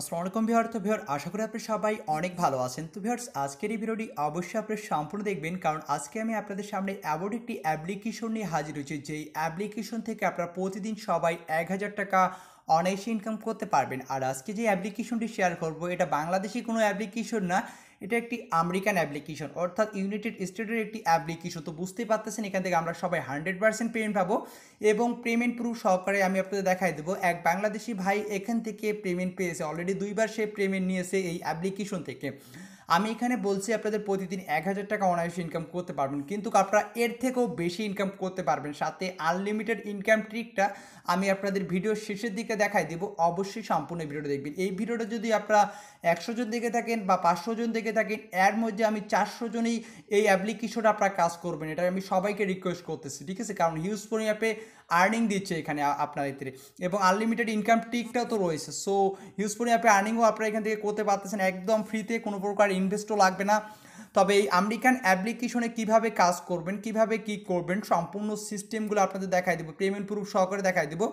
আসসালামু আলাইকুম ভিউয়ার তো ভিউয়ার আশা করি আপনি সবাই অনেক ভালো আছেন তো ভিহার্স আজকের এই ভিডিওটি অবশ্যই আপনি সম্পূর্ণ দেখবেন কারণ আজকে আমি আপনাদের সামনে অ্যাবোর্ড একটি অ্যাপ্লিকেশন নিয়ে হাজির হয়েছি যেই অ্যাপ্লিকেশন থেকে আপনারা প্রতিদিন সবাই এক হাজার টাকা অনায়াসে ইনকাম করতে পারবেন আর আজকে যে অ্যাপ্লিকেশনটি শেয়ার করব এটা বাংলাদেশি কোনো অ্যাপ্লিকেশন না এটা একটি আমেরিকান অ্যাপ্লিকেশন অর্থাৎ ইউনাইটেড স্টেটের একটি অ্যাপ্লিকেশন তো বুঝতেই পারতেছেন এখান থেকে আমরা সবাই হান্ড্রেড পার্সেন্ট পেমেন্ট পাবো এবং পেমেন্ট প্রুফ সহকারে আমি আপনাদের দেখাই দেবো এক বাংলাদেশি ভাই এখান থেকে পেমেন্ট পেয়েছে অলরেডি দুইবার সে পেমেন্ট নিয়েছে এই অ্যাপ্লিকেশন থেকে আমি এখানে বলছি আপনাদের প্রতিদিন এক হাজার টাকা অনায়াসে ইনকাম করতে পারবেন কিন্তু আপনারা এর থেকেও বেশি ইনকাম করতে পারবেন সাথে আনলিমিটেড ইনকাম ট্রিকটা আমি আপনাদের ভিডিও শেষের দিকে দেখাই দেবো অবশ্যই সম্পূর্ণ ভিডিওটা দেখবেন এই ভিডিওটা যদি আপনারা একশো জন দেখে থাকেন বা পাঁচশো জন দেখে থাকেন এর মধ্যে আমি চারশো জনই এই অ্যাপ্লিকেশনটা আপনারা কাজ করবেন এটা আমি সবাইকে রিকোয়েস্ট করতেছি ঠিক আছে কারণ হিউজ ফোন অ্যাপে আর্নিং দিচ্ছে এখানে আপনার এতে এবং আনলিমিটেড ইনকাম টিকটাও তো রয়েছে সো হিউজ পরিমাণে আপনি আর্নিংও আপনারা এখান থেকে করতে পারতেছেন একদম ফ্রিতে কোনো প্রকার ইনভেস্টও লাগবে না তবে এই আমেরিকান অ্যাপ্লিকেশনে কিভাবে কাজ করবেন কিভাবে কি করবেন সম্পূর্ণ সিস্টেমগুলো আপনাদের দেখাই দেবো পেমেন্ট প্রুফ সহকারে দেখাই দেবো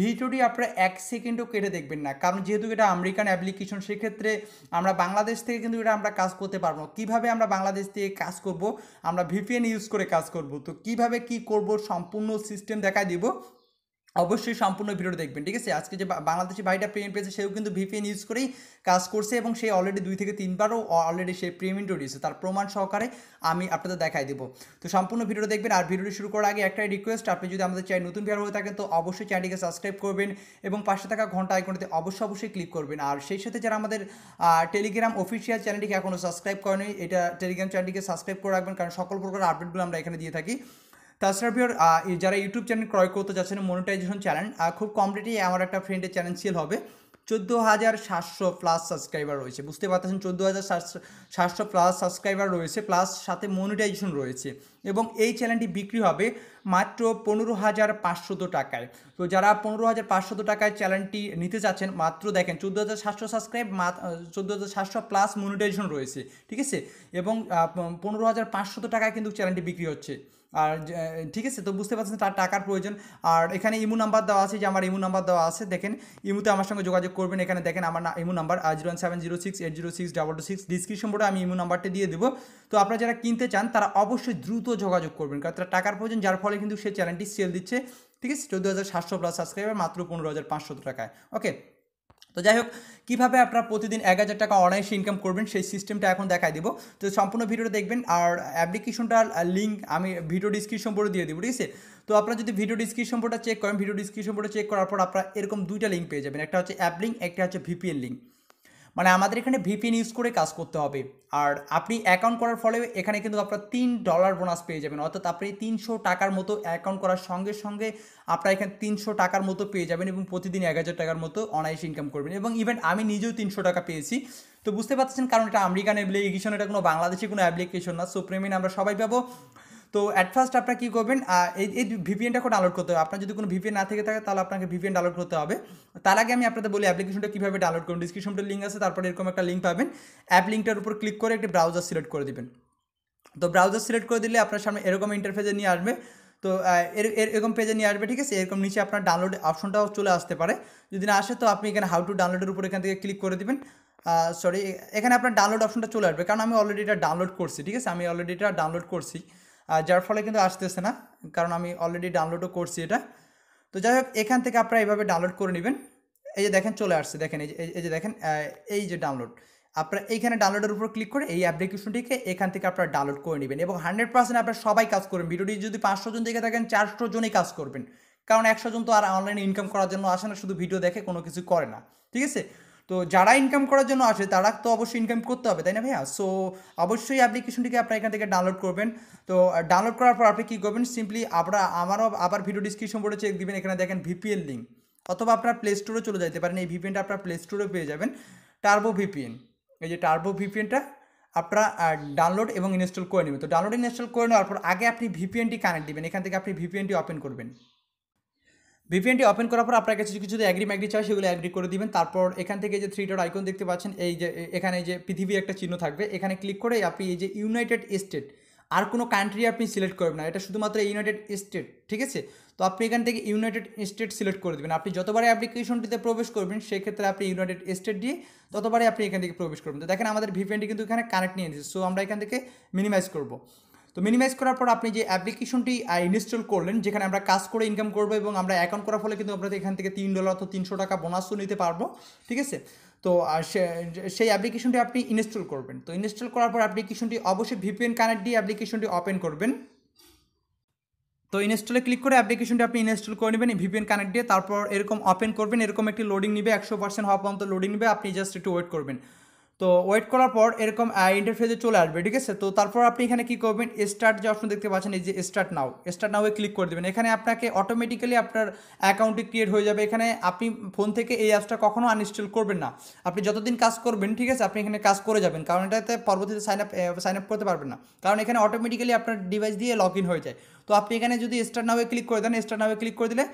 ভিডিওটি আপনারা এক সেকেন্ডও কেটে দেখবেন না কারণ যেহেতু এটা আমেরিকান অ্যাপ্লিকেশন সেক্ষেত্রে আমরা বাংলাদেশ থেকে কিন্তু এটা আমরা কাজ করতে পারবো না কীভাবে আমরা বাংলাদেশ থেকে কাজ করব আমরা ভিপিএন ইউজ করে কাজ করব তো কিভাবে কি করব সম্পূর্ণ সিস্টেম দেখাই দিব অবশ্যই সম্পূর্ণ ভিডিও দেখবেন ঠিক আছে আজকে যে বাংলাদেশি ভাইটা পেমেন্ট পেয়েছে সেও কিন্তু ভিপিএন ইউজ করেই কাজ করছে এবং সে অলরেডি দুই থেকে তিনবারও অলরেডি সে পেমেন্টও দিয়েছে তার প্রমাণ সহকারে আমি আপনাদের দেখাই দেবো তো সম্পূর্ণ ভিডিওটা দেখবেন আর ভিডিওটি শুরু করার আগে একটাই রিকোয়েস্ট আপনি যদি আমাদের চ্যানেল নতুন ভিডিও হয়ে থাকেন তো অবশ্যই চ্যানেলটিকে সাবস্ক্রাইব করবেন এবং পাশে থাকা ঘন্টা আইকনটিতে অবশ্যই অবশ্যই ক্লিক করবেন আর সেই সাথে যারা আমাদের টেলিগ্রাম অফিসিয়াল চ্যানেলটিকে এখনও সাবস্ক্রাইব করেনি এটা টেলিগ্রাম চ্যানেলটিকে সাবস্ক্রাইব করে রাখবেন কারণ সকল প্রকার আপডেটগুলো আমরা এখানে দিয়ে থাকি তাছাড়া ভিওর যারা ইউটিউব চ্যানেল ক্রয় করতে যাচ্ছেন মনিটাইজেশন চ্যানেল খুব কম আমার একটা ফ্রেন্ডের চ্যানেল সেল হবে চোদ্দো হাজার সাতশো প্লাস সাবস্ক্রাইবার রয়েছে বুঝতে পারতেছেন চোদ্দো হাজার সাতশো প্লাস সাবস্ক্রাইবার রয়েছে প্লাস সাথে মনিটাইজেশন রয়েছে এবং এই চ্যানেলটি বিক্রি হবে মাত্র পনেরো হাজার পাঁচশত টাকায় তো যারা পনেরো হাজার পাঁচশত টাকায় চ্যানেলটি নিতে চাচ্ছেন মাত্র দেখেন চোদ্দো হাজার সাতশো সাবস্ক্রাইব চোদ্দো হাজার সাতশো প্লাস মনিটাইজেশন রয়েছে ঠিক আছে এবং পনেরো হাজার পাঁচশত টাকায় কিন্তু চ্যানেলটি বিক্রি হচ্ছে আর ঠিক আছে তো বুঝতে পারছেন তার টাকার প্রয়োজন আর এখানে ইমু নাম্বার দেওয়া আছে যে আমার ইমু নাম্বার দেওয়া আছে দেখেন ইমুতে আমার সঙ্গে যোগাযোগ করবেন এখানে দেখেন আমার imo number zero seven zero six eight zero six double two six description বোর্ডে আমি ইমু নাম্বারটা দিয়ে দেবো তো আপনারা যারা কিনতে চান তারা অবশ্যই দ্রুত যোগাযোগ করবেন কারণ তারা টাকার প্রয়োজন যার ফলে কিন্তু সে চ্যানেলটি সেল দিচ্ছে ঠিক আছে চোদ্দো হাজার সাতশো প্লাস সাবস্ক্রাইবার মাত্র পনেরো হাজার পাঁচশো টাকায় ওকে তো যাই হোক কীভাবে আপনারা প্রতিদিন এক হাজার টাকা অনায়াসে ইনকাম করবেন সেই সিস্টেমটা এখন দেখাই দেবো তো সম্পূর্ণ ভিডিওটা দেখবেন আর অ্যাপ্লিকেশনটার লিঙ্ক আমি ভিডিও ডিসক্রিপশন বোর্ডে দিয়ে দেবো ঠিক আছে তো আপনারা যদি ভিডিও ডিসক্রিপশন বোর্ডটা চেক করেন ভিডিও ডিসক্রিপশন বোর্ডে চেক করার পর আপনারা এরকম দুইটা লিঙ্ক পেয়ে যাবেন একটা হচ্ছে অ্যাপ লিঙ্ক একটা হচ্ছে ভিপিএন লিঙ্ক মানে আমাদের এখানে ভিপিএন ইউজ করে কাজ করতে হবে আর আপনি অ্যাকাউন্ট করার ফলে এখানে কিন্তু আপনার তিন ডলার বোনাস পেয়ে যাবেন অর্থাৎ আপনি তিনশো টাকার মতো অ্যাকাউন্ট করার সঙ্গে সঙ্গে আপনার এখানে তিনশো টাকার মতো পেয়ে যাবেন এবং প্রতিদিন এক হাজার টাকার মতো অনায়াসে ইনকাম করবেন এবং ইভেন আমি নিজেও তিনশো টাকা পেয়েছি তো বুঝতে পারছেন কারণ এটা আমেরিকান অ্যাপ্লিকেশন এটা কোনো বাংলাদেশের কোনো অ্যাপ্লিকেশন না সো প্রেমিন আমরা সবাই পাবো তো অ্যাট ফার্স্ট আপনার কী করবেন এই এই ভিপিএনটা কোড ডাউনলোড করতে হবে আপনার যদি কোনো ভিপিএন না থেকে থাকে তাহলে আপনাকে ভিপিএন ডাউনলোড করতে হবে তার আগে আমি আপনাদের বলি অ্যাপ্লিকেশনটা কীভাবে ডাউনলোড করুন ডিসক্রিপশনটা লিঙ্ক আছে তারপরে এরকম একটা লিঙ্ক পাবেন অ্যাপ লিঙ্কটার উপর ক্লিক করে একটি ব্রাউজার সিলেক্ট করে দেবেন তো ব্রাউজার সিলেক্ট করে দিলে আপনার সামনে এরকম ইন্টারফেসে নিয়ে আসবে তো এরকম পেজে নিয়ে আসবে ঠিক আছে এরকম নিচে আপনার ডাউনলোড অপশনটাও চলে আসতে পারে যদি না আসে তো আপনি এখানে হাউ টু ডাউনলোডের উপর এখান থেকে ক্লিক করে দেবেন সরি এখানে আপনার ডাউনলোড অপশনটা চলে আসবে কারণ আমি অলরেডি এটা ডাউনলোড করছি ঠিক আছে আমি অলরেডি এটা ডাউনলোড করছি যার ফলে কিন্তু আসতেছে না কারণ আমি অলরেডি ডাউনলোডও করছি এটা তো যাই হোক এখান থেকে আপনারা এইভাবে ডাউনলোড করে নেবেন এই যে দেখেন চলে আসছে দেখেন এই যে এই যে দেখেন এই যে ডাউনলোড আপনারা এইখানে ডাউনলোডের উপর ক্লিক করে এই অ্যাপ্লিকেশনটিকে এখান থেকে আপনারা ডাউনলোড করে নেবেন এবং হান্ড্রেড পার্সেন্ট আপনারা সবাই কাজ করবেন ভিডিওটি যদি পাঁচশো জন দেখে থাকেন চারশো জনই কাজ করবেন কারণ একশো জন তো আর অনলাইনে ইনকাম করার জন্য আসে না শুধু ভিডিও দেখে কোনো কিছু করে না ঠিক আছে তো যারা ইনকাম করার জন্য আসে তারা তো অবশ্যই ইনকাম করতে হবে তাই না ভাইয়া সো অবশ্যই অ্যাপ্লিকেশনটিকে আপনারা এখান থেকে ডাউনলোড করবেন তো ডাউনলোড করার পর আপনি কী করবেন সিম্পলি আপনারা আমারও আবার ভিডিও ডিসক্রিপশন বোর্ডে চেক দিবেন এখানে দেখেন ভিপিএন লিঙ্ক অথবা আপনার প্লে স্টোরে চলে যেতে পারেন এই ভিপিএনটা আপনার প্লে স্টোরে পেয়ে যাবেন টার্বো ভিপিএন এই যে টার্বো ভিপিএনটা আপনারা ডাউনলোড এবং ইনস্টল করে নেবেন তো ডাউনলোড ইনস্টল করে নেওয়ার পর আগে আপনি ভিপিএনটি কানেক্ট দিবেন এখান থেকে আপনি ভিপিএনটি ওপেন করবেন ভিপিএনটি ওপেন করার পর আপনার কাছে কিছু যদি অ্যাগ্রি ম্যাগ্রি চায় সেগুলো অ্যাগ্রি করে দিবেন তারপর এখান থেকে যে থ্রি ডট আইকন দেখতে পাচ্ছেন এই যে এখানে যে পৃথিবী একটা চিহ্ন থাকবে এখানে ক্লিক করে আপনি এই যে ইউনাইটেড স্টেট আর কোনো কান্ট্রি আপনি সিলেক্ট করবেন না এটা শুধুমাত্র ইউনাইটেড স্টেট ঠিক আছে তো আপনি এখান থেকে ইউনাইটেড স্টেট সিলেক্ট করে দেবেন আপনি যতবারে অ্যাপ্লিকেশনটিতে প্রবেশ করবেন সেক্ষেত্রে আপনি ইউনাইটেড স্টেট দিয়ে ততবারে আপনি এখান থেকে প্রবেশ করবেন তো দেখেন আমাদের ভিপিএনটি কিন্তু এখানে কানেক্ট নিয়ে নিয়েছে সো আমরা এখান থেকে মিনিমাইজ করবো তো মিনিমাইজ করার পর আপনি যে অ্যাপ্লিকেশনটি ইনস্টল করলেন যেখানে আমরা কাজ করে ইনকাম করবো এবং আমরা অ্যাকাউন্ট করার ফলে কিন্তু আমরা এখান থেকে তিন ডলার অথবা তিনশো টাকা বোনাসও নিতে পারবো ঠিক আছে তো সেই অ্যাপ্লিকেশনটি আপনি ইনস্টল করবেন তো ইনস্টল করার পর অ্যাপ্লিকেশনটি অবশ্যই ভিপিএন কানেক্ট দিয়ে অ্যাপ্লিকেশনটি ওপেন করবেন তো ইনস্টলে ক্লিক করে অ্যাপ্লিকেশনটি আপনি ইনস্টল করে নেবেন ভিপিএন কানেক্ট দিয়ে তারপর এরকম ওপেন করবেন এরকম একটি লোডিং নিবে একশো পার্সেন্ট হওয়া পর্যন্ত লোডিং নেবে আপনি জাস্ট একটু ওয়েট করবেন তো ওয়েট করার পর এরকম ইন্টারফেসে চলে আসবে ঠিক আছে তো তারপর আপনি এখানে কী করবেন স্টার্ট যে অপশন দেখতে পাচ্ছেন এই যে স্টার্ট নাও স্টার্ট নাও এ ক্লিক করে দেবেন এখানে আপনাকে অটোমেটিক্যালি আপনার অ্যাকাউন্টটি ক্রিয়েট হয়ে যাবে এখানে আপনি ফোন থেকে এই অ্যাপসটা কখনো আনইনস্টল করবেন না আপনি যতদিন কাজ করবেন ঠিক আছে আপনি এখানে কাজ করে যাবেন কারণ এটাতে পরবর্তীতে সাইন আপ সাইন আপ করতে পারবেন না কারণ এখানে অটোমেটিক্যালি আপনার ডিভাইস দিয়ে লগ ইন হয়ে যায় তো আপনি এখানে যদি স্টার্ট নাও এ ক্লিক করে দেন স্টার্ট নাও এ ক্লিক করে দিলে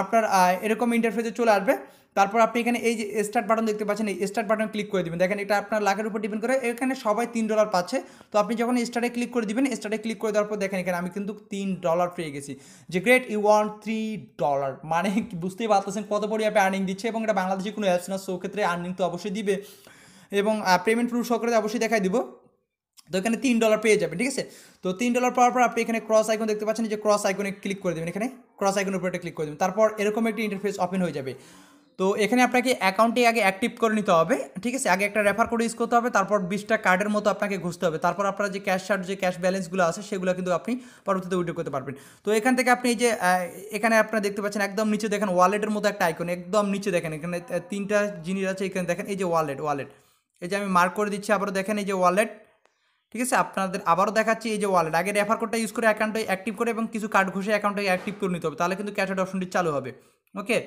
আপনার এরকম ইন্টারফেসে চলে আসবে তারপর আপনি এখানে এই যে স্টার্ট বাটন দেখতে পাচ্ছেন এই স্টার্ট বাটন ক্লিক করে দেবেন দেখেন এটা আপনার লাখের উপর ডিপেন্ড করে এখানে সবাই তিন ডলার পাচ্ছে তো আপনি যখন স্টার্টে ক্লিক করে দিবেন স্টার্টে ক্লিক করে দেওয়ার পর দেখেন এখানে আমি কিন্তু তিন ডলার পেয়ে গেছি যে great you one three dollar মানে বুঝতেই পারতেছেন কত বড় অ্যাপে আর্নিং দিচ্ছে এবং এটা বাংলাদেশে কোনো অ্যাপস না ক্ষেত্রে আর্নিং তো অবশ্যই দিবে এবং পেমেন্ট প্রুফ সহকারে অবশ্যই দেখাই দিব তো এখানে তিন ডলার পেয়ে যাবেন ঠিক আছে তো তিন ডলার পাওয়ার পর আপনি এখানে ক্রস আইকন দেখতে পাচ্ছেন যে ক্রস আইকনে ক্লিক করে দেবেন এখানে ক্রস আইকনের উপরে ক্লিক করে দেবেন তারপর এরকম একটি ইন্টারফেস ওপেন হয়ে যাবে তো এখানে আপনাকে অ্যাকাউন্টে আগে অ্যাক্টিভ করে নিতে হবে ঠিক আছে আগে একটা রেফার কোড ইউজ করতে হবে তারপর বিশটা কার্ডের মতো আপনাকে ঘুষতে হবে তারপর আপনার যে ক্যাশ চার্ট যে ক্যাশ ব্যালেন্সগুলো আছে সেগুলো কিন্তু আপনি পরবর্তীতে উইড্রো করতে পারবেন তো এখান থেকে আপনি এই যে এখানে আপনারা দেখতে পাচ্ছেন একদম নিচে দেখেন ওয়ালেটের মতো একটা আইকন একদম নিচে দেখেন এখানে তিনটা জিনিস আছে এখানে দেখেন এই যে ওয়ালেট ওয়ালেট এই যে আমি মার্ক করে দিচ্ছি আবার দেখেন এই যে ওয়ালেট ঠিক আছে আপনাদের আবারও দেখাচ্ছি এই যে ওয়ালেট আগে রেফার কোডটা ইউজ করে অ্যাকাউন্টে অ্যাক্টিভ করে এবং কিছু কার্ড ঘুষে অ্যাকাউন্টে অ্যাক্টিভ করে নিতে হবে তাহলে কিন্তু ক্যাশেড অপশনটি চালু হবে ওকে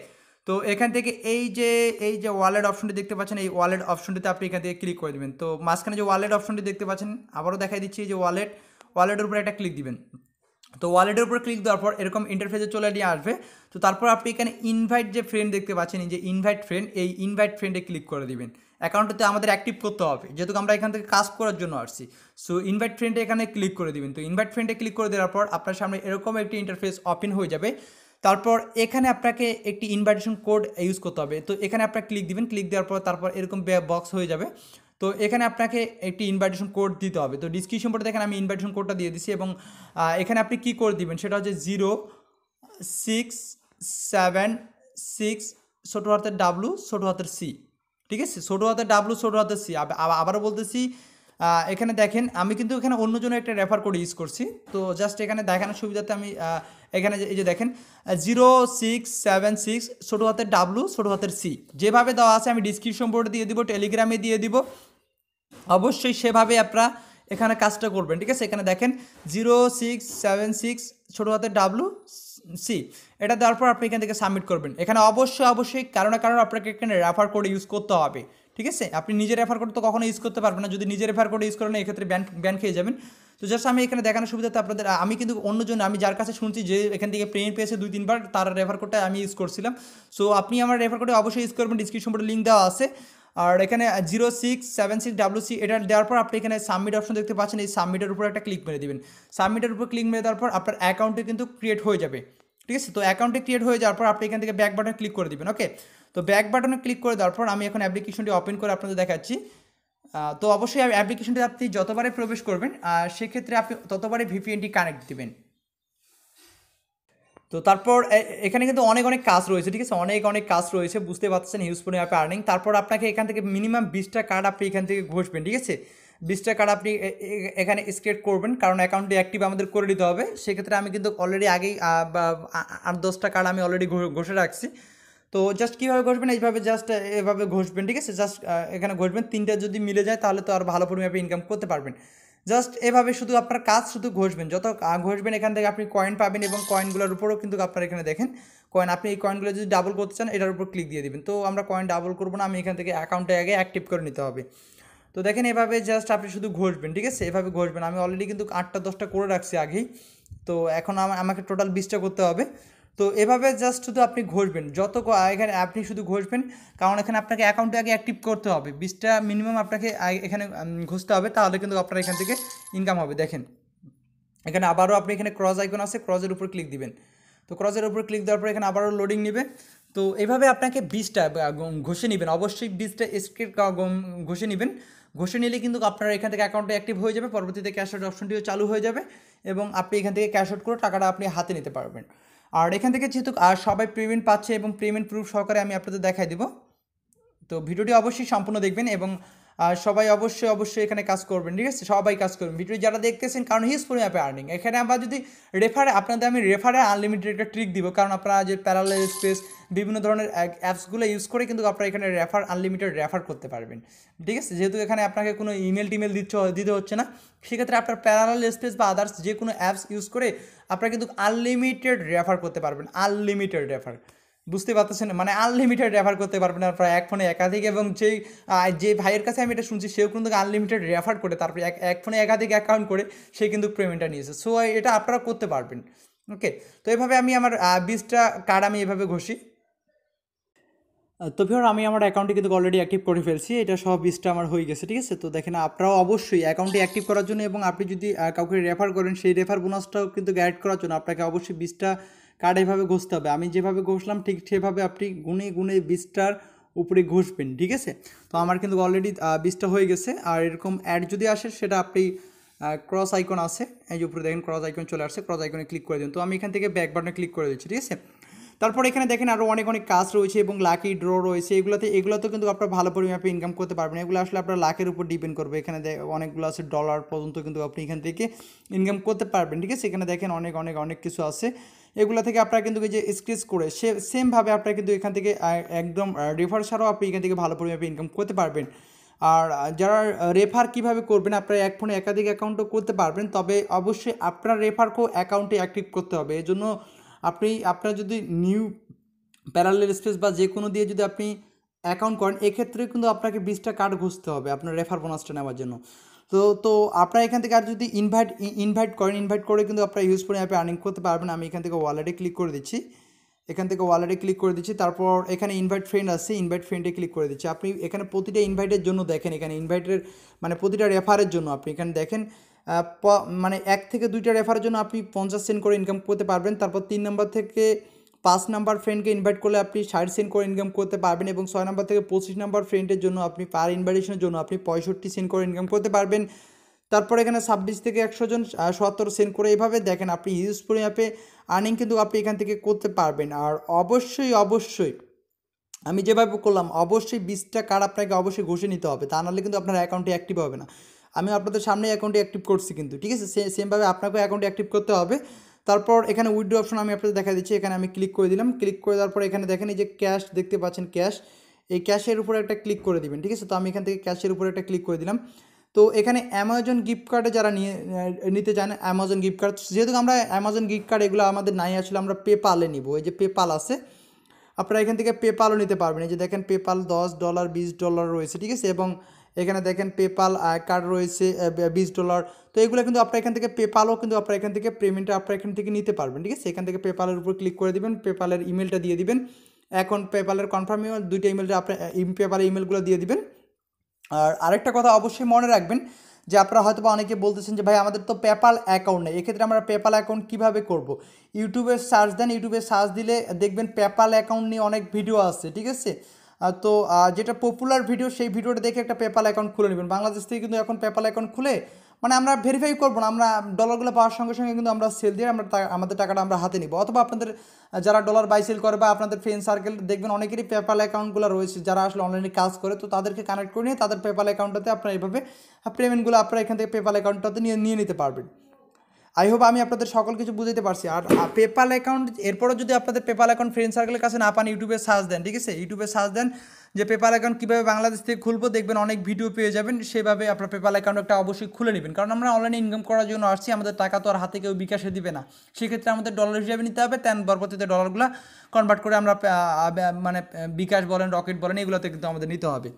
তো এখান থেকে এই যে এই যে ওয়ালেট অপশনটি দেখতে পাচ্ছেন এই ওয়ালেট অপশনটিতে আপনি এখান থেকে ক্লিক করে দেবেন তো মাঝখানে যে ওয়ালেট অপশনটি দেখতে পাচ্ছেন আবারও দেখাই দিচ্ছি এই যে ওয়ালেট ওয়ালেটের উপরে একটা ক্লিক দিবেন তো ওয়ালেটের উপর ক্লিক দেওয়ার পর এরকম ইন্টারফেসে চলে নিয়ে আসবে তো তারপর আপনি এখানে ইনভাইট যে ফ্রেন্ড দেখতে পাচ্ছেন যে ইনভাইট ফ্রেন্ড এই ইনভাইট ফ্রেন্ডে ক্লিক করে দিবেন অ্যাকাউন্টটাতে আমাদের অ্যাক্টিভ করতে হবে যেহেতু আমরা এখান থেকে কাজ করার জন্য আসছি সো ইনভাইট ফ্রেন্ডে এখানে ক্লিক করে দেবেন তো ইনভাইট ফ্রেন্ডে ক্লিক করে দেওয়ার পর আপনার সামনে এরকম একটি ইন্টারফেস ওপেন হয়ে যাবে তারপর এখানে আপনাকে একটি ইনভাইটেশন কোড ইউজ করতে হবে তো এখানে আপনার ক্লিক দিবেন ক্লিক দেওয়ার পর তারপর এরকম বক্স হয়ে যাবে তো এখানে আপনাকে একটি ইনভাইটেশন কোড দিতে হবে তো ডিসক্রিপশন বোর্ডে দেখেন আমি ইনভাইটেশন কোডটা দিয়ে দিছি এবং এখানে আপনি কি করে দিবেন সেটা হচ্ছে জিরো সিক্স সেভেন সিক্স ছোটো হাতের ডাব্লু ছোটো হাতের সি ঠিক আছে ছোটো হাতে ডাব্লু ছোটো হাতে সি আবারও বলতেছি এখানে দেখেন আমি কিন্তু এখানে অন্যজনের একটা রেফার কোড ইউজ করছি তো জাস্ট এখানে দেখানোর সুবিধাতে আমি এখানে এই যে দেখেন জিরো সিক্স সেভেন সিক্স ছোটো হাতের ডাব্লু ছোটো হাতের সি যেভাবে দেওয়া আছে আমি ডিসক্রিপশন বোর্ডে দিয়ে দিব টেলিগ্রামে দিয়ে দিব অবশ্যই সেভাবে আপনারা এখানে কাজটা করবেন ঠিক আছে এখানে দেখেন জিরো সিক্স সেভেন সিক্স ছোটো হাতের ডাব্লু সি এটা দেওয়ার পর আপনি এখান থেকে সাবমিট করবেন এখানে অবশ্যই অবশ্যই কারো না কারণ আপনাকে এখানে রেফার কোড ইউজ করতে হবে ঠিক আছে আপনি নিজে রেফার কোড তো কখনো ইউজ করতে পারবেন না যদি নিজে রেফার কোড ইউজ করেন এক্ষেত্রে ব্যান ব্যান খেয়ে যাবেন তো জাস্ট আমি এখানে দেখানোর সুবিধাতে আপনাদের আমি কিন্তু অন্যজন আমি যার কাছে শুনছি যে এখান থেকে প্রেম পেয়েছে দুই তিনবার তার রেফার কোডটা আমি ইউজ করছিলাম সো আপনি আমার রেফার কোডে অবশ্যই ইউজ করবেন ডিসক্রিপশন বোর্ডে লিঙ্ক দেওয়া আছে আর এখানে zero six seven six W C এটা দেওয়ার পর আপনি এখানে সাবমিট অপশন দেখতে পাচ্ছেন এই সাবমিটের উপর একটা ক্লিক মেরে দেবেন সাবমিটের উপর ক্লিক মেরে দেওয়ার পর আপনার অ্যাকাউন্টে কিন্তু ক্রিয়েট হয়ে যাবে ঠিক আছে তো অ্যাকাউন্টটি ক্রিয়েট হয়ে যাওয়ার পর আপনি এখান থেকে ব্যাক বাটনে ক্লিক করে দেবেন ওকে তো ব্যাক বাটনে ক্লিক করে দেওয়ার পর আমি এখন অ্যাপ্লিকেশনটি ওপেন করে আপনাদের দেখাচ্ছি তো অবশ্যই অ্যাপ্লিকেশনটি আপনি যতবারে প্রবেশ করবেন সেক্ষেত্রে আপনি ততবারে ভিপিএনটি কানেক্ট দেবেন তো তারপর এখানে কিন্তু অনেক অনেক কাজ রয়েছে ঠিক আছে অনেক অনেক কাজ রয়েছে বুঝতে পারছেন হিউজ অ্যাপে আর্নিং তারপর আপনাকে এখান থেকে মিনিমাম বিশটা কার্ড আপনি এখান থেকে ঘষবেন ঠিক আছে বিশটা কার্ড আপনি এখানে স্ক্রেট করবেন কারণ অ্যাকাউন্টটি অ্যাক্টিভ আমাদের করে দিতে হবে সেক্ষেত্রে আমি কিন্তু অলরেডি আগেই আট দশটা কার্ড আমি অলরেডি ঘষে রাখছি তো জাস্ট কীভাবে ঘষবেন এইভাবে জাস্ট এভাবে ঘষবেন ঠিক আছে জাস্ট এখানে ঘষবেন তিনটা যদি মিলে যায় তাহলে তো আর ভালো পরিমাণে ইনকাম করতে পারবেন জাস্ট এভাবে শুধু আপনার কাজ শুধু ঘষবেন যত ঘষবেন এখান থেকে আপনি কয়েন পাবেন এবং কয়েনগুলোর উপরও কিন্তু আপনার এখানে দেখেন কয়েন আপনি এই কয়েনগুলো যদি ডাবল করতে চান এটার উপর ক্লিক দিয়ে দেবেন তো আমরা কয়েন ডাবল করবো না আমি এখান থেকে অ্যাকাউন্টে আগে অ্যাক্টিভ করে নিতে হবে তো দেখেন এভাবে জাস্ট আপনি শুধু ঘষবেন ঠিক আছে এভাবে ঘষবেন আমি অলরেডি কিন্তু আটটা দশটা করে রাখছি আগেই তো এখন আমাকে টোটাল বিশটা করতে হবে তো এভাবে জাস্ট শুধু আপনি ঘষবেন যত এখানে আপনি শুধু ঘষবেন কারণ এখানে আপনাকে অ্যাকাউন্টে আগে অ্যাক্টিভ করতে হবে বিশটা মিনিমাম আপনাকে এখানে ঘষতে হবে তাহলে কিন্তু আপনার এখান থেকে ইনকাম হবে দেখেন এখানে আবারও আপনি এখানে ক্রস আইকন আছে ক্রসের উপর ক্লিক দিবেন তো ক্রসের উপর ক্লিক দেওয়ার পর এখানে আবারও লোডিং নেবে তো এইভাবে আপনাকে বীজটা ঘষে নেবেন অবশ্যই বীজটা স্ক্রিট ঘষে নেবেন ঘষে নিলে কিন্তু আপনার এখান থেকে অ্যাকাউন্টে অ্যাক্টিভ হয়ে যাবে পরবর্তীতে ক্যাশ আউট অপশনটিও চালু হয়ে যাবে এবং আপনি এখান থেকে ক্যাশ আউট করে টাকাটা আপনি হাতে নিতে পারবেন আর এখান থেকে যেহেতু আর সবাই পেমেন্ট পাচ্ছে এবং পেমেন্ট প্রুফ সহকারে আমি আপনাদের দেখাই দেবো তো ভিডিওটি অবশ্যই সম্পূর্ণ দেখবেন এবং আর সবাই অবশ্যই অবশ্যই এখানে কাজ করবেন ঠিক আছে সবাই কাজ করবেন ভিডিও যারা দেখতেছেন কারণ হিউজ পরিমাণ অ্যাপে আর্নিং এখানে আমরা যদি রেফারে আপনাদের আমি রেফারে আনলিমিটেড একটা ট্রিক দিব কারণ আপনারা যে প্যারালাল স্পেস বিভিন্ন ধরনের অ্যাপসগুলো ইউজ করে কিন্তু আপনারা এখানে রেফার আনলিমিটেড রেফার করতে পারবেন ঠিক আছে যেহেতু এখানে আপনাকে কোনো ইমেল টিমেল দিচ্ছে দিতে হচ্ছে না সেক্ষেত্রে আপনার প্যারালাল স্পেস বা আদার্স যে কোনো অ্যাপস ইউজ করে আপনারা কিন্তু আনলিমিটেড রেফার করতে পারবেন আনলিমিটেড রেফার বুঝতে পারতেছেন মানে আনলিমিটেড রেফার করতে পারবেন আপনার এক ফোনে একাধিক এবং যেই যে ভাইয়ের কাছে আমি এটা শুনছি সেও কিন্তু আনলিমিটেড রেফার করে তারপরে এক এক ফোনে একাধিক অ্যাকাউন্ট করে সে কিন্তু পেমেন্টটা নিয়েছে সো এটা আপনারা করতে পারবেন ওকে তো এভাবে আমি আমার বিশটা কার্ড আমি এভাবে ঘষি তো ভিওর আমি আমার অ্যাকাউন্টে কিন্তু অলরেডি অ্যাক্টিভ করে ফেলছি এটা সব বিশটা আমার হয়ে গেছে ঠিক আছে তো দেখেন আপনারাও অবশ্যই অ্যাকাউন্টে অ্যাক্টিভ করার জন্য এবং আপনি যদি কাউকে রেফার করেন সেই রেফার বোনাসটাও কিন্তু গ্যারেট করার জন্য আপনাকে অবশ্যই বিশটা কার্ড এভাবে ঘষতে হবে আমি যেভাবে ঘষলাম ঠিক সেভাবে আপনি গুনে গুনে বিষটার উপরে ঘষবেন ঠিক আছে তো আমার কিন্তু অলরেডি বিষটা হয়ে গেছে আর এরকম অ্যাড যদি আসে সেটা আপনি ক্রস আইকন আছে এই যে উপরে দেখেন ক্রস আইকন চলে আসছে ক্রস আইকনে ক্লিক করে দিন তো আমি এখান থেকে ব্যাক বাটনে ক্লিক করে দিচ্ছি ঠিক আছে তারপর এখানে দেখেন আরও অনেক অনেক কাজ রয়েছে এবং লাকি ড্র রয়েছে এগুলোতে এগুলোতে কিন্তু আপনার ভালো পরিমাণে ইনকাম করতে পারবেন এগুলো আসলে আপনার লাখের উপর ডিপেন্ড করবে এখানে অনেকগুলো আছে ডলার পর্যন্ত কিন্তু আপনি এখান থেকে ইনকাম করতে পারবেন ঠিক আছে এখানে দেখেন অনেক অনেক অনেক কিছু আছে এগুলো থেকে আপনারা কিন্তু এই যে স্ক্রেচ করে সে সেমভাবে আপনারা কিন্তু এখান থেকে একদম রেফার ছাড়াও আপনি এখান থেকে ভালো পরিমাণে ইনকাম করতে পারবেন আর যারা রেফার কিভাবে করবেন আপনারা এক ফোনে একাধিক অ্যাকাউন্টও করতে পারবেন তবে অবশ্যই আপনার রেফারকেও অ্যাকাউন্টে অ্যাক্টিভ করতে হবে জন্য আপনি আপনার যদি নিউ প্যারালেল স্পেস বা যে কোনো দিয়ে যদি আপনি অ্যাকাউন্ট করেন এক্ষেত্রে কিন্তু আপনাকে বিশটা কার্ড ঘুষতে হবে আপনার রেফার বোনাসটা নেওয়ার জন্য তো তো আপনারা এখান থেকে আর যদি ইনভাইট ইনভাইট করেন ইনভাইট করে কিন্তু আপনারা ইউজ করে অ্যাপে আর্নিং করতে পারবেন আমি এখান থেকে ওয়ালেটে ক্লিক করে দিচ্ছি এখান থেকে ওয়ালেটে ক্লিক করে দিচ্ছি তারপর এখানে ইনভাইট ফ্রেন্ড আছে ইনভাইট ফ্রেন্ডে ক্লিক করে দিচ্ছি আপনি এখানে প্রতিটা ইনভাইটের জন্য দেখেন এখানে ইনভাইটের মানে প্রতিটা রেফারের জন্য আপনি এখানে দেখেন মানে এক থেকে দুইটা রেফারের জন্য আপনি পঞ্চাশ সেন্ট করে ইনকাম করতে পারবেন তারপর তিন নম্বর থেকে পাঁচ নাম্বার ফ্রেন্ডকে ইনভাইট করলে আপনি ষাট সেন্ট করে ইনকাম করতে পারবেন এবং ছয় নাম্বার থেকে পঁচিশ নাম্বার ফ্রেন্ডের জন্য আপনি পার ইনভাইটেশনের জন্য আপনি পঁয়ষট্টি সেন্ট করে ইনকাম করতে পারবেন তারপর এখানে ছাব্বিশ থেকে একশো জন সত্তর সেন্ট করে এইভাবে দেখেন আপনি ইউজ অ্যাপে আর্নিং কিন্তু আপনি এখান থেকে করতে পারবেন আর অবশ্যই অবশ্যই আমি যেভাবে করলাম অবশ্যই বিশটা কার্ড আপনাকে অবশ্যই ঘষিয়ে নিতে হবে তা নাহলে কিন্তু আপনার অ্যাকাউন্টে অ্যাক্টিভ হবে না আমি আপনাদের সামনে অ্যাকাউন্টে অ্যাক্টিভ করছি কিন্তু ঠিক আছে সেমভাবে আপনাকেও অ্যাকাউন্টে অ্যাক্টিভ করতে হবে তারপর এখানে উইড্রো অপশন আমি আপনাদের দেখা দিচ্ছি এখানে আমি ক্লিক করে দিলাম ক্লিক করে দেওয়ার পর এখানে দেখেন এই যে ক্যাশ দেখতে পাচ্ছেন ক্যাশ এই ক্যাশের উপরে একটা ক্লিক করে দিবেন ঠিক আছে তো আমি এখান থেকে ক্যাশের উপরে একটা ক্লিক করে দিলাম তো এখানে অ্যামাজন গিফট কার্ডে যারা নিয়ে নিতে চান অ্যামাজন গিফট কার্ড যেহেতু আমরা অ্যামাজন গিফট কার্ড এগুলো আমাদের নাই আসলে আমরা পেপালে নিব এই যে পেপাল আছে আপনারা এখান থেকে পেপালও নিতে পারবেন এই যে দেখেন পেপাল দশ ডলার বিশ ডলার রয়েছে ঠিক আছে এবং এখানে দেখেন পেপাল কার্ড রয়েছে বিশ ডলার তো এগুলো কিন্তু আপনার এখান থেকে পেপালও কিন্তু আপনার এখান থেকে পেমেন্টটা আপনার এখান থেকে নিতে পারবেন ঠিক আছে এখান থেকে পেপালের উপর ক্লিক করে দেবেন পেপালের ইমেলটা দিয়ে দিবেন এখন পেপালের কনফার্ম ইমেল দুইটা ইমেলটা আপনার পেপালের ইমেলগুলো দিয়ে দিবেন আর আরেকটা কথা অবশ্যই মনে রাখবেন যে আপনারা হয়তো অনেকে বলতেছেন যে ভাই আমাদের তো পেপাল অ্যাকাউন্ট নেই এক্ষেত্রে আমরা পেপাল অ্যাকাউন্ট কীভাবে করব। ইউটিউবে সার্চ দেন ইউটিউবে সার্চ দিলে দেখবেন পেপাল অ্যাকাউন্ট নিয়ে অনেক ভিডিও আছে ঠিক আছে তো যেটা পপুলার ভিডিও সেই ভিডিওটা দেখে একটা পেপাল অ্যাকাউন্ট খুলে নেবেন বাংলাদেশ থেকে কিন্তু এখন পেপাল অ্যাকাউন্ট খুলে মানে আমরা ভেরিফাই করবো না আমরা ডলারগুলো পাওয়ার সঙ্গে সঙ্গে কিন্তু আমরা সেল দিয়ে আমরা আমাদের টাকাটা আমরা হাতে নিব অথবা আপনাদের যারা ডলার বাই সেল করে বা আপনাদের ফ্রেন্ড সার্কেল দেখবেন অনেকেরই পেপাল অ্যাকাউন্টগুলো রয়েছে যারা আসলে অনলাইনে কাজ করে তো তাদেরকে কানেক্ট করে নিয়ে তাদের পেপাল অ্যাকাউন্টটাতে আপনারা এইভাবে পেমেন্টগুলো আপনারা এখান থেকে পেপাল অ্যাকাউন্টটাতে নিয়ে নিয়ে নিতে পারবেন আই হোপ আমি আপনাদের সকল কিছু বুঝতে পারছি আর পেপাল অ্যাকাউন্ট এরপরও যদি আপনাদের পেপাল অ্যাকাউন্ট ফ্রেন্ড সার্কেলের কাছে না পান ইউটিউবে সার্চ দেন ঠিক আছে ইউটিউবে সার্চ দেন যে পেপাল অ্যাকাউন্ট কীভাবে বাংলাদেশ থেকে খুলবো দেখবেন অনেক ভিডিও পেয়ে যাবেন সেভাবে আপনার পেপাল অ্যাকাউন্ট একটা অবশ্যই খুলে নেবেন কারণ আমরা অনলাইনে ইনকাম করার জন্য আসছি আমাদের টাকা তো আর হাতে কেউ বিকাশে দিবে না সেক্ষেত্রে আমাদের ডলার হিসাবে নিতে হবে তেন পরবর্তীতে ডলারগুলো কনভার্ট করে আমরা মানে বিকাশ বলেন রকেট বলেন এগুলোতে কিন্তু আমাদের নিতে হবে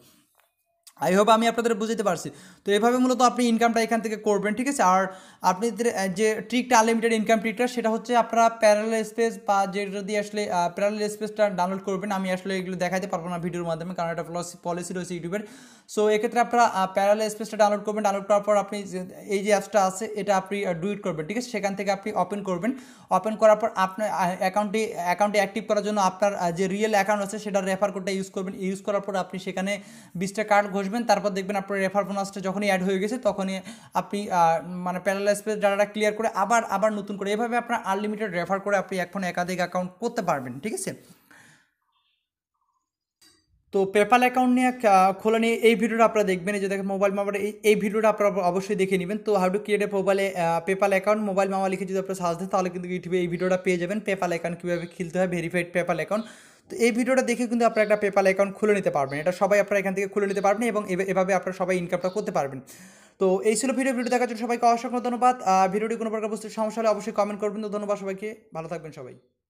আই হোপ আমি আপনাদের বুঝতে পারছি তো এভাবে মূলত আপনি ইনকামটা এখান থেকে করবেন ঠিক আছে আর আপনাদের যে ট্রিকটা আনলিমিটেড ইনকাম ট্রিকটা সেটা হচ্ছে আপনারা প্যারাল স্পেস বা যেটা দিয়ে আসলে প্যারাল স্পেসটা ডাউনলোড করবেন আমি আসলে এগুলো দেখাতে পারবো না ভিডিওর মাধ্যমে কারণ এটা পলিসি রয়েছে ইউটিউবের সো এক্ষেত্রে আপনারা প্যারাল স্পেসটা ডাউনলোড করবেন ডাউনলোড করার পর আপনি এই যে অ্যাপসটা আছে এটা আপনি ডুইট করবেন ঠিক আছে সেখান থেকে আপনি ওপেন করবেন ওপেন করার পর আপনার অ্যাকাউন্টটি অ্যাকাউন্টটি অ্যাক্টিভ করার জন্য আপনার যে রিয়েল অ্যাকাউন্ট আছে সেটা রেফার কোডটা ইউজ করবেন ইউজ করার পর আপনি সেখানে বিশটা কার্ড ঘোষ আসবেন তারপর দেখবেন আপনার রেফার বোনাসটা যখনই অ্যাড হয়ে গেছে তখনই আপনি মানে প্যারালাইস পেজ ডাটাটা ক্লিয়ার করে আবার আবার নতুন করে এভাবে আপনার আনলিমিটেড রেফার করে আপনি এখন একাধিক অ্যাকাউন্ট করতে পারবেন ঠিক আছে তো পেপাল অ্যাকাউন্ট নিয়ে খোলা নিয়ে এই ভিডিওটা আপনারা দেখবেন যে দেখেন মোবাইল মামার এই ভিডিওটা আপনারা অবশ্যই দেখে নেবেন তো হাউ টু ক্রিয়েট এ মোবাইলে পেপাল অ্যাকাউন্ট মোবাইল মামা লিখে যদি আপনারা সার্চ তাহলে কিন্তু ইউটিউবে এই ভিডিওটা পেয়ে যাবেন পেপাল অ্যাকাউন্ট কীভাবে খেলতে হয় ভেরিফাইড পেপাল অ্যাকাউন্ট তো এই ভিডিওটা দেখে কিন্তু আপনারা একটা পেপাল অ্যাকাউন্ট খুলে নিতে পারবেন এটা সবাই আপনারা এখান থেকে খুলে নিতে পারবেন এবং এভাবে আপনারা সবাই ইনকামটা করতে পারবেন তো এই ছিল ভিডিও ভিডিও দেখার জন্য সবাইকে অসংখ্য ধন্যবাদ ভিডিওটি কোনো প্রকার বুঝতে সমস্যা হলে অবশ্যই কমেন্ট করবেন তো ধন্যবাদ সবাইকে ভালো থাকবেন সবাই